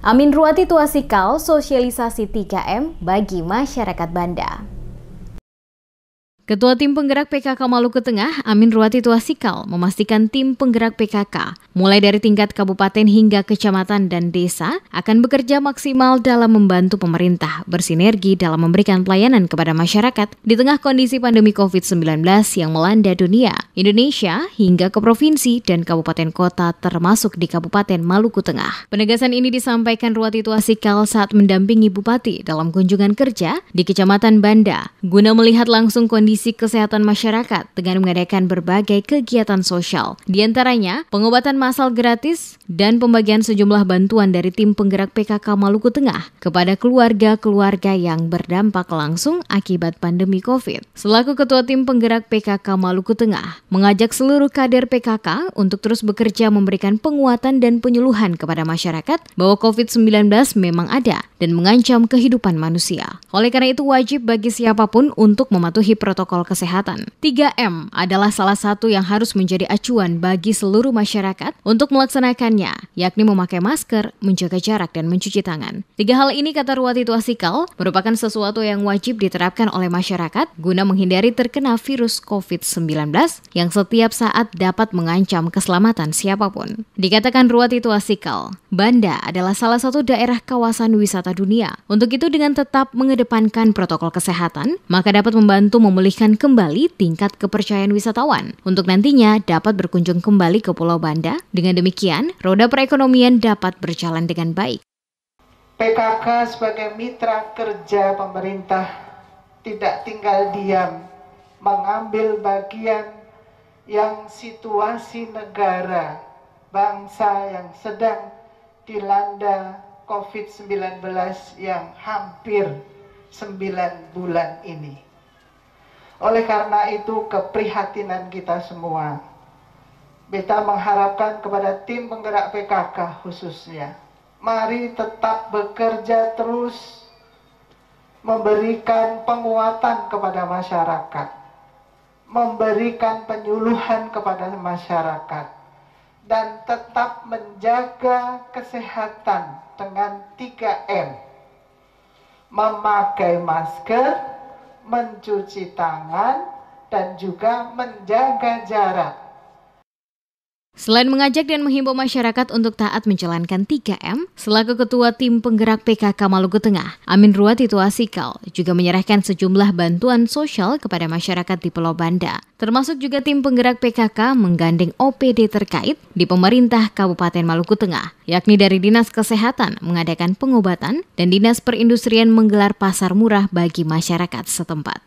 Amin Ruati Tuasikal, sosialisasi 3M bagi masyarakat Banda. Ketua Tim Penggerak PKK Maluku Tengah, Amin Tua Tuasikal, memastikan tim penggerak PKK, mulai dari tingkat kabupaten hingga kecamatan dan desa, akan bekerja maksimal dalam membantu pemerintah bersinergi dalam memberikan pelayanan kepada masyarakat di tengah kondisi pandemi COVID-19 yang melanda dunia, Indonesia, hingga ke provinsi dan kabupaten kota termasuk di Kabupaten Maluku Tengah. Penegasan ini disampaikan Tua Tuasikal saat mendampingi Bupati dalam kunjungan kerja di Kecamatan Banda, guna melihat langsung kondisi kesehatan masyarakat dengan mengadakan berbagai kegiatan sosial. Di antaranya, pengobatan massal gratis dan pembagian sejumlah bantuan dari tim penggerak PKK Maluku Tengah kepada keluarga-keluarga yang berdampak langsung akibat pandemi COVID. Selaku Ketua Tim Penggerak PKK Maluku Tengah, mengajak seluruh kader PKK untuk terus bekerja memberikan penguatan dan penyuluhan kepada masyarakat bahwa COVID-19 memang ada dan mengancam kehidupan manusia. Oleh karena itu wajib bagi siapapun untuk mematuhi protokol protokol kesehatan. 3M adalah salah satu yang harus menjadi acuan bagi seluruh masyarakat untuk melaksanakannya, yakni memakai masker, menjaga jarak, dan mencuci tangan. Tiga hal ini kata Ruwati Tuasikal merupakan sesuatu yang wajib diterapkan oleh masyarakat guna menghindari terkena virus COVID-19 yang setiap saat dapat mengancam keselamatan siapapun. Dikatakan Ruwati Tuasikal, Banda adalah salah satu daerah kawasan wisata dunia. Untuk itu dengan tetap mengedepankan protokol kesehatan, maka dapat membantu memulihkan memulihkan kembali tingkat kepercayaan wisatawan untuk nantinya dapat berkunjung kembali ke Pulau Banda. Dengan demikian, roda perekonomian dapat berjalan dengan baik. PKK sebagai mitra kerja pemerintah tidak tinggal diam, mengambil bagian yang situasi negara bangsa yang sedang dilanda COVID-19 yang hampir 9 bulan ini. Oleh karena itu keprihatinan kita semua. Beta mengharapkan kepada tim penggerak PKK khususnya. Mari tetap bekerja terus memberikan penguatan kepada masyarakat. Memberikan penyuluhan kepada masyarakat dan tetap menjaga kesehatan dengan 3M. Memakai masker, mencuci tangan, dan juga menjaga jarak. Selain mengajak dan menghimbau masyarakat untuk taat menjalankan 3M, selaku Ketua Tim Penggerak PKK Maluku Tengah, Amin itu Asikal juga menyerahkan sejumlah bantuan sosial kepada masyarakat di Pulau Banda. Termasuk juga tim penggerak PKK menggandeng OPD terkait di pemerintah Kabupaten Maluku Tengah, yakni dari Dinas Kesehatan mengadakan pengobatan dan Dinas Perindustrian menggelar pasar murah bagi masyarakat setempat.